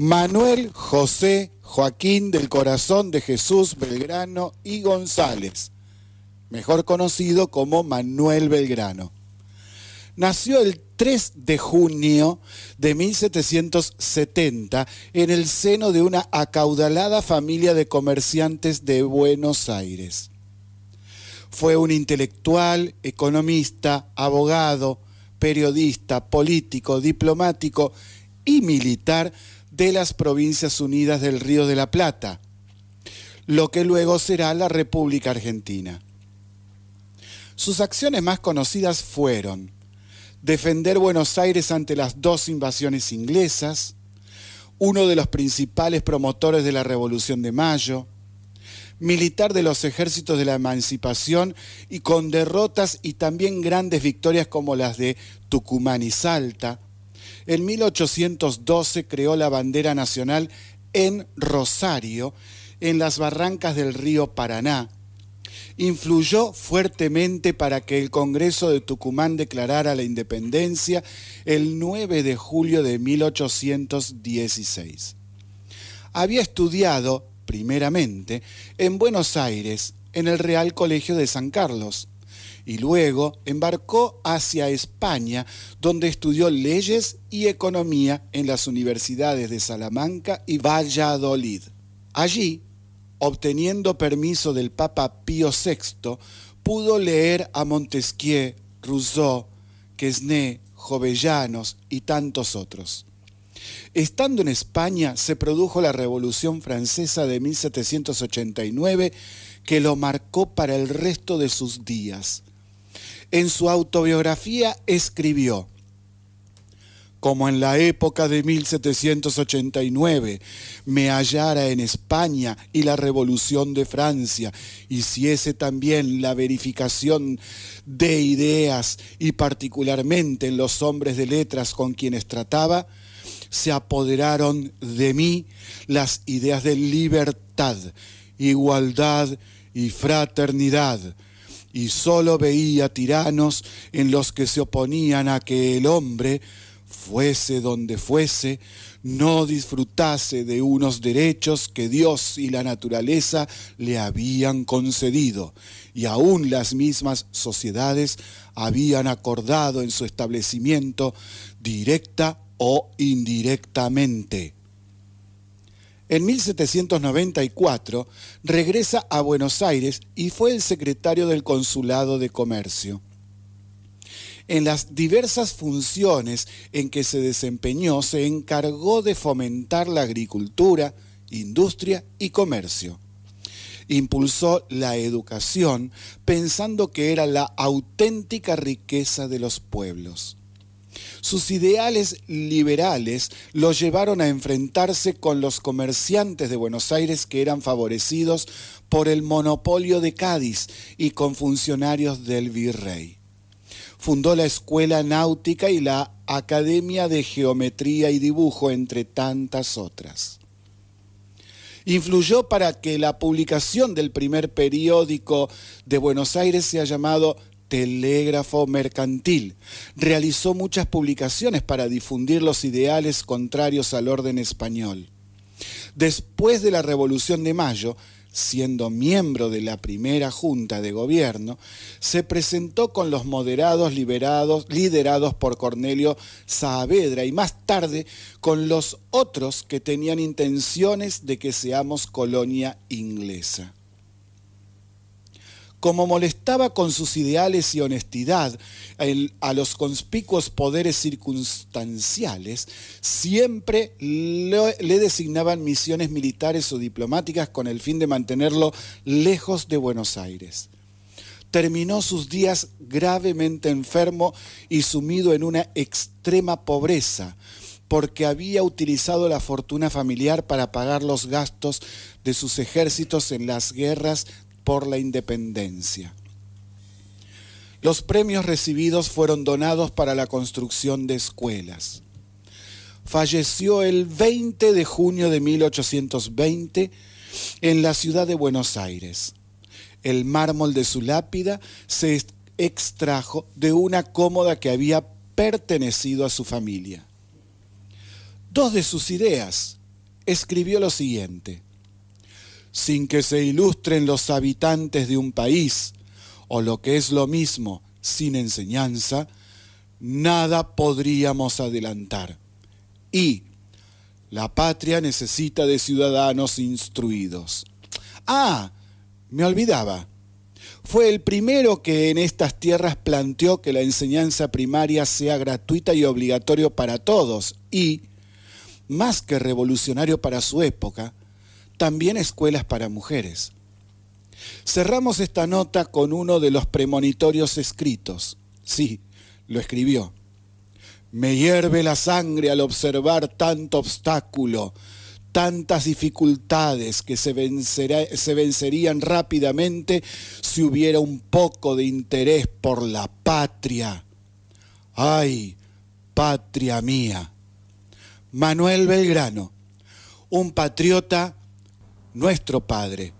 Manuel José Joaquín del Corazón de Jesús Belgrano y González, mejor conocido como Manuel Belgrano. Nació el 3 de junio de 1770 en el seno de una acaudalada familia de comerciantes de Buenos Aires. Fue un intelectual, economista, abogado, periodista, político, diplomático y militar de las Provincias Unidas del Río de la Plata, lo que luego será la República Argentina. Sus acciones más conocidas fueron defender Buenos Aires ante las dos invasiones inglesas, uno de los principales promotores de la Revolución de Mayo, militar de los ejércitos de la emancipación y con derrotas y también grandes victorias como las de Tucumán y Salta, en 1812 creó la bandera nacional en Rosario, en las barrancas del río Paraná. Influyó fuertemente para que el Congreso de Tucumán declarara la independencia el 9 de julio de 1816. Había estudiado, primeramente, en Buenos Aires, en el Real Colegio de San Carlos y luego embarcó hacia España, donde estudió leyes y economía en las universidades de Salamanca y Valladolid. Allí, obteniendo permiso del Papa Pío VI, pudo leer a Montesquieu, Rousseau, Quesnay, Jovellanos y tantos otros. Estando en España se produjo la Revolución Francesa de 1789 que lo marcó para el resto de sus días. En su autobiografía escribió, como en la época de 1789 me hallara en España y la revolución de Francia, hiciese también la verificación de ideas y particularmente en los hombres de letras con quienes trataba, se apoderaron de mí las ideas de libertad, igualdad y fraternidad y solo veía tiranos en los que se oponían a que el hombre, fuese donde fuese, no disfrutase de unos derechos que Dios y la naturaleza le habían concedido, y aún las mismas sociedades habían acordado en su establecimiento directa o indirectamente. En 1794 regresa a Buenos Aires y fue el secretario del Consulado de Comercio. En las diversas funciones en que se desempeñó, se encargó de fomentar la agricultura, industria y comercio. Impulsó la educación pensando que era la auténtica riqueza de los pueblos sus ideales liberales lo llevaron a enfrentarse con los comerciantes de Buenos Aires que eran favorecidos por el monopolio de Cádiz y con funcionarios del virrey. Fundó la Escuela Náutica y la Academia de Geometría y Dibujo, entre tantas otras. Influyó para que la publicación del primer periódico de Buenos Aires sea llamado telégrafo mercantil. Realizó muchas publicaciones para difundir los ideales contrarios al orden español. Después de la Revolución de Mayo, siendo miembro de la primera junta de gobierno, se presentó con los moderados liberados, liderados por Cornelio Saavedra y más tarde con los otros que tenían intenciones de que seamos colonia inglesa como molestaba con sus ideales y honestidad a los conspicuos poderes circunstanciales, siempre le, le designaban misiones militares o diplomáticas con el fin de mantenerlo lejos de Buenos Aires. Terminó sus días gravemente enfermo y sumido en una extrema pobreza, porque había utilizado la fortuna familiar para pagar los gastos de sus ejércitos en las guerras por la independencia. Los premios recibidos fueron donados para la construcción de escuelas. Falleció el 20 de junio de 1820 en la ciudad de Buenos Aires. El mármol de su lápida se extrajo de una cómoda que había pertenecido a su familia. Dos de sus ideas escribió lo siguiente sin que se ilustren los habitantes de un país, o lo que es lo mismo, sin enseñanza, nada podríamos adelantar. Y la patria necesita de ciudadanos instruidos. Ah, me olvidaba. Fue el primero que en estas tierras planteó que la enseñanza primaria sea gratuita y obligatorio para todos y, más que revolucionario para su época, también escuelas para mujeres. Cerramos esta nota con uno de los premonitorios escritos. Sí, lo escribió. Me hierve la sangre al observar tanto obstáculo, tantas dificultades que se, vencerían rápidamente si hubiera un poco de interés por la patria. ¡Ay, patria mía! Manuel Belgrano, un patriota nuestro Padre